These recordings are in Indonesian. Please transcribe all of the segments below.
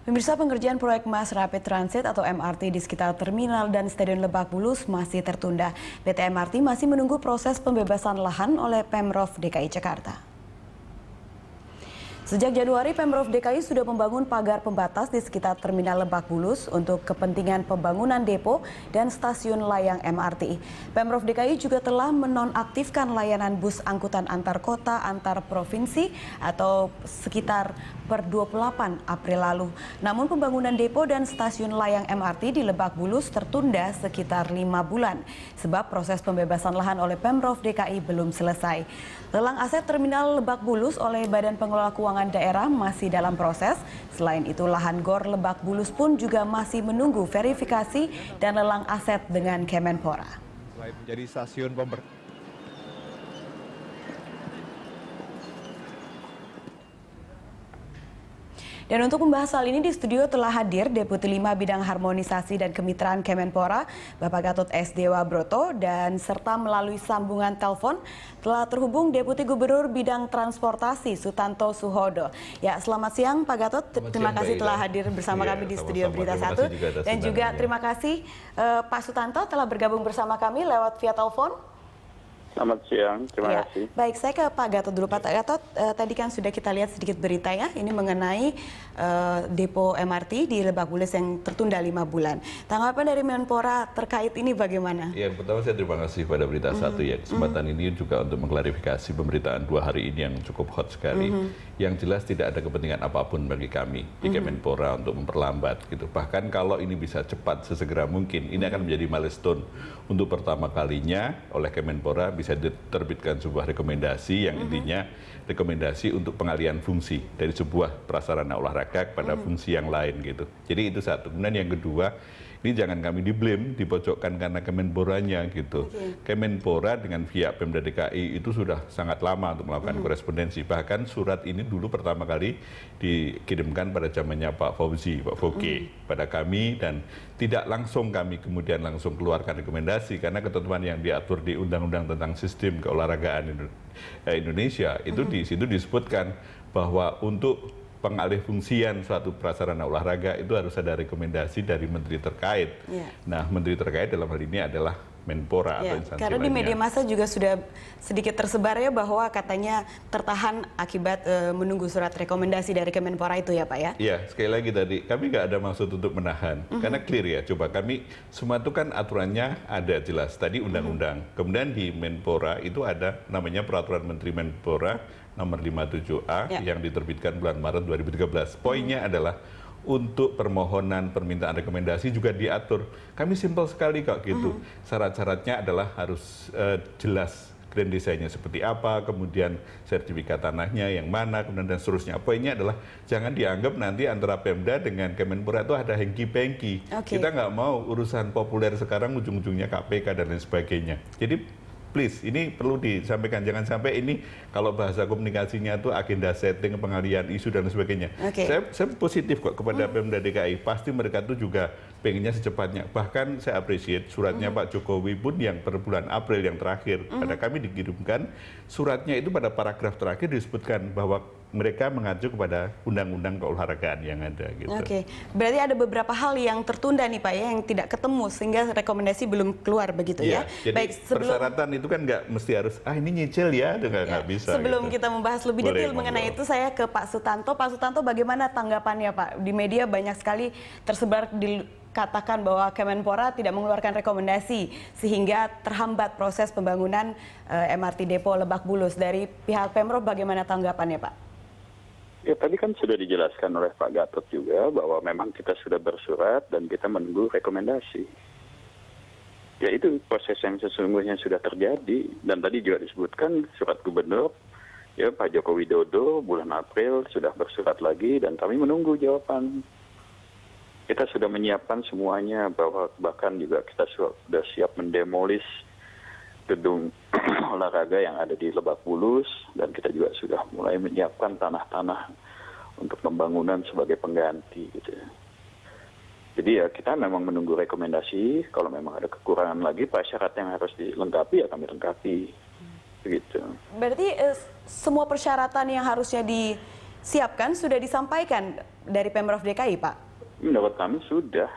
Pemirsa pengerjaan proyek Mass Rapid Transit atau MRT di sekitar terminal dan Stadion Lebak Bulus masih tertunda. PT MRT masih menunggu proses pembebasan lahan oleh Pemprov DKI Jakarta. Sejak Januari, Pemprov DKI sudah membangun pagar pembatas di sekitar Terminal Lebak Bulus untuk kepentingan pembangunan depo dan stasiun layang MRT. Pemprov DKI juga telah menonaktifkan layanan bus angkutan antar kota antar provinsi atau sekitar per 28 April lalu. Namun pembangunan depo dan stasiun layang MRT di Lebak Bulus tertunda sekitar lima bulan sebab proses pembebasan lahan oleh Pemprov DKI belum selesai. Lelang aset Terminal Lebak Bulus oleh Badan Pengelola Keuangan keuangan daerah masih dalam proses. Selain itu, lahan gor Lebak Bulus pun juga masih menunggu verifikasi dan lelang aset dengan Kemenpora. Selain menjadi stasiun pember Dan untuk membahas hal ini di studio telah hadir Deputi 5 Bidang Harmonisasi dan Kemitraan Kemenpora, Bapak Gatot S. Dewa Broto, dan serta melalui sambungan telepon telah terhubung Deputi Gubernur Bidang Transportasi Sutanto Suhodo. Ya, selamat siang Pak Gatot. Selamat terima siang, kasih telah hadir bersama ya, kami di studio sama. Berita Satu. Dan juga terima kasih uh, Pak Sutanto telah bergabung bersama kami lewat via telepon. Selamat siang, terima ya. kasih. Baik, saya ke Pak Gatot dulu. Pak Gatot, eh, tadi kan sudah kita lihat sedikit berita ya, ini mengenai eh, depo MRT di Lebak Bulus yang tertunda lima bulan. Tanggapan dari Menpora terkait ini bagaimana? Ya, pertama saya terima kasih pada berita mm -hmm. satu ya. Kesempatan mm -hmm. ini juga untuk mengklarifikasi pemberitaan dua hari ini yang cukup hot sekali. Mm -hmm. Yang jelas tidak ada kepentingan apapun bagi kami di mm -hmm. Kemenpora untuk memperlambat gitu. Bahkan kalau ini bisa cepat sesegera mungkin, ini mm -hmm. akan menjadi milestone untuk pertama kalinya oleh Kemenpora bisa bisa diterbitkan sebuah rekomendasi yang mhm. intinya rekomendasi untuk pengalian fungsi dari sebuah prasarana olahraga kepada mhm. fungsi yang lain gitu. Jadi itu satu. Kemudian yang kedua ini jangan kami diblame, dipojokkan karena Kemenporanya gitu. Okay. Kemenpora dengan via Pemda DKI itu sudah sangat lama untuk melakukan mm. korespondensi. Bahkan surat ini dulu pertama kali dikirimkan pada zamannya Pak Fauzi, Pak Foke mm. pada kami dan tidak langsung kami kemudian langsung keluarkan rekomendasi karena ketentuan yang diatur di Undang-Undang tentang Sistem Keolahragaan eh, Indonesia itu mm. di hmm. situ disebutkan bahwa untuk pengalih fungsian suatu prasarana olahraga itu harus ada rekomendasi dari menteri terkait. Yeah. Nah, menteri terkait dalam hal ini adalah Menpora ya, atau iya, instansi Karena di media massa juga sudah sedikit tersebar ya bahwa katanya tertahan akibat e, menunggu surat rekomendasi dari Kemenpora itu ya Pak ya? Iya, sekali lagi tadi kami nggak ada maksud untuk menahan. Mm -hmm. Karena clear ya, coba kami semua itu kan aturannya ada jelas. Tadi mhm. undang-undang. Mm -hmm. Kemudian di Menpora itu ada namanya peraturan Menteri Menpora nomor 57A ya. yang diterbitkan bulan Maret 2013. Poinnya hmm. adalah untuk permohonan permintaan rekomendasi juga diatur. Kami simpel sekali kok gitu. Hmm. Syarat-syaratnya adalah harus uh, jelas grand desainnya seperti apa, kemudian sertifikat tanahnya yang mana, kemudian dan seterusnya. Poinnya adalah jangan dianggap nanti antara Pemda dengan Kemenpora itu ada hengki-pengki. Okay. Kita nggak mau urusan populer sekarang ujung-ujungnya KPK dan lain sebagainya. Jadi please ini perlu disampaikan jangan sampai ini kalau bahasa komunikasinya itu agenda setting pengalian isu dan sebagainya okay. saya, saya positif kok kepada hmm. Pemda DKI pasti mereka itu juga pengennya secepatnya. Bahkan saya appreciate suratnya mm. Pak Jokowi pun yang per bulan April yang terakhir mm. pada kami dikirimkan suratnya itu pada paragraf terakhir disebutkan bahwa mereka mengacu kepada undang-undang keolahragaan yang ada gitu. Oke. Okay. Berarti ada beberapa hal yang tertunda nih Pak ya yang tidak ketemu sehingga rekomendasi belum keluar begitu yeah. ya. Jadi Baik, sebelum persyaratan itu kan nggak mesti harus ah ini nyicil ya, itu nggak yeah. bisa. Sebelum gitu. kita membahas lebih Boleh, detail mengenai itu saya ke Pak Sutanto. Pak Sutanto bagaimana tanggapannya Pak? Di media banyak sekali tersebar di katakan bahwa Kemenpora tidak mengeluarkan rekomendasi sehingga terhambat proses pembangunan uh, eh, MRT Depo Lebak Bulus. Dari pihak Pemprov bagaimana tanggapannya Pak? Ya tadi kan sudah dijelaskan oleh Pak Gatot juga bahwa memang kita sudah bersurat dan kita menunggu rekomendasi. Ya itu proses yang sesungguhnya sudah terjadi dan tadi juga disebutkan surat gubernur ya Pak Joko Widodo bulan April sudah bersurat lagi dan kami menunggu jawaban kita sudah menyiapkan semuanya bahwa bahkan juga kita sudah siap mendemolis gedung olahraga yang ada di Lebak Bulus dan kita juga sudah mulai menyiapkan tanah-tanah untuk pembangunan sebagai pengganti gitu ya. Jadi ya kita memang menunggu rekomendasi. Kalau memang ada kekurangan lagi, syarat yang harus dilengkapi ya kami lengkapi. Begitu. Berarti eh, semua persyaratan yang harusnya disiapkan sudah disampaikan dari Pemprov DKI, Pak? Menurut kami sudah.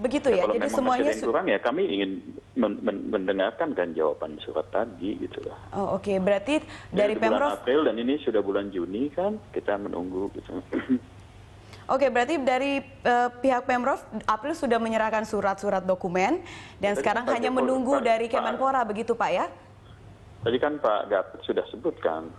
Begitu ya. ya kalau jadi semuanya su- kurang ya kami ingin men men mendengarkan kan jawaban surat tadi gitu loh. Oh oke, okay. berarti dari, dari Pemprov bulan April dan ini sudah bulan Juni kan kita menunggu gitu. Oke, berarti dari uh, pihak Pemprov April sudah menyerahkan surat-surat dokumen dan ya, sekarang hanya menunggu Pak, dari Kemenpora begitu Pak ya? Tadi kan Pak Gatot sudah sebutkan.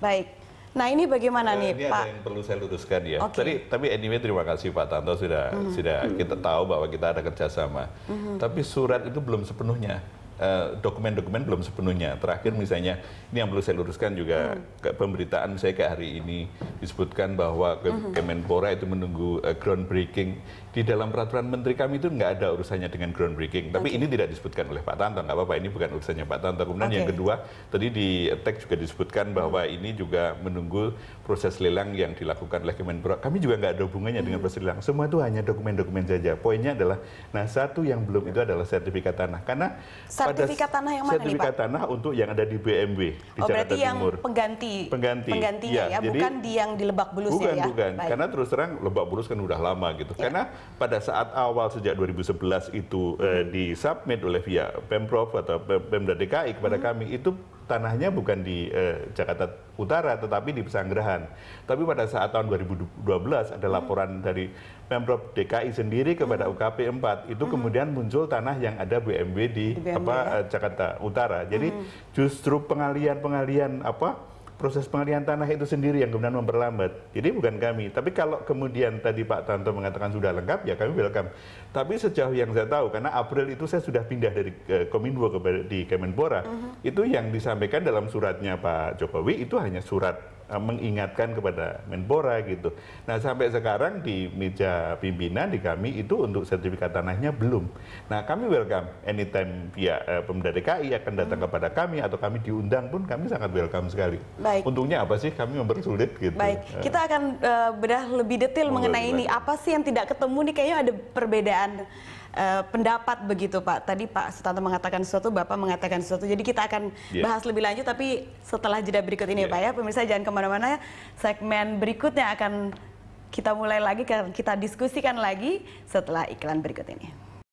Baik. Nah ini bagaimana nah, nih ini Pak? Ini yang perlu saya luruskan ya. Okay. Tadi tapi anyway terima kasih Pak Tanto sudah mm -hmm. sudah kita tahu bahwa kita ada kerjasama. Mm -hmm. Tapi surat itu belum sepenuhnya. Eh, dokumen-dokumen belum sepenuhnya. Terakhir misalnya ini yang perlu saya luruskan juga hmm. ke pemberitaan saya ke hari ini disebutkan bahwa ke hmm. Kemenpora itu menunggu uh, groundbreaking di dalam peraturan menteri kami itu nggak ada urusannya dengan groundbreaking. Tapi ini tidak disebutkan oleh Pak Tanto, nggak apa-apa. Ini bukan urusannya Pak Tanto. Kemudian okay. yang kedua tadi di teks juga disebutkan bahwa hmm. ini juga menunggu proses lelang yang dilakukan oleh Kemenpora. Kami juga nggak ada hubungannya hmm. dengan proses lelang. Semua itu hanya dokumen-dokumen saja. Poinnya adalah, nah satu yang belum itu adalah sertifikat tanah karena sertifikat tanah yang mana sertifikat nih, Pak? tanah untuk yang ada di BMW di oh, Jakarta berarti Timur. yang pengganti pengganti penggantinya ya, ya jadi, bukan di yang di Lebak Bulus bukan, ya. Bukan, bukan. Karena terus terang Lebak Bulus kan udah lama gitu. Ya. Karena pada saat awal sejak 2011 itu hmm. eh, disubmit oleh via Pemprov atau Pemda DKI kepada hmm. kami itu tanahnya bukan di eh, Jakarta Utara tetapi di Pesanggerahan. Tapi pada saat tahun 2012 ada laporan hmm. dari Pemprov DKI sendiri kepada hmm. UKP 4 itu hmm. kemudian muncul tanah yang ada BMW di, di BMW, apa ya? Eh, Jakarta Utara. Jadi hmm. justru pengalian-pengalian apa proses pengalihan tanah itu sendiri yang kemudian memperlambat. Jadi bukan kami. Tapi kalau kemudian tadi Pak Tanto mengatakan sudah lengkap, ya kami welcome. Tapi sejauh yang saya tahu, karena April itu saya sudah pindah dari eh, Kominfo ke di Kemenpora, uh mhm. -huh. itu yang disampaikan dalam suratnya Pak Jokowi itu hanya surat Eh, mengingatkan kepada Menpora gitu. Nah sampai sekarang di meja pimpinan di kami itu untuk sertifikat tanahnya belum. Nah kami welcome anytime via uh, Pemda DKI akan datang hmm. kepada kami atau kami diundang pun kami sangat welcome sekali. Baik. Untungnya apa sih kami mempersulit gitu. Baik, eh. kita akan uh, bedah lebih detail mengenai ini. Apa sih yang tidak ketemu nih kayaknya ada perbedaan uh, pendapat begitu Pak. Tadi Pak Sutanto mengatakan sesuatu, Bapak mengatakan sesuatu. Jadi kita akan yeah. bahas lebih lanjut tapi setelah jeda berikut ini yeah. Pak ya. Pemirsa jangan kemana-mana, segmen berikutnya akan kita mulai lagi, kita diskusikan lagi setelah iklan berikut ini.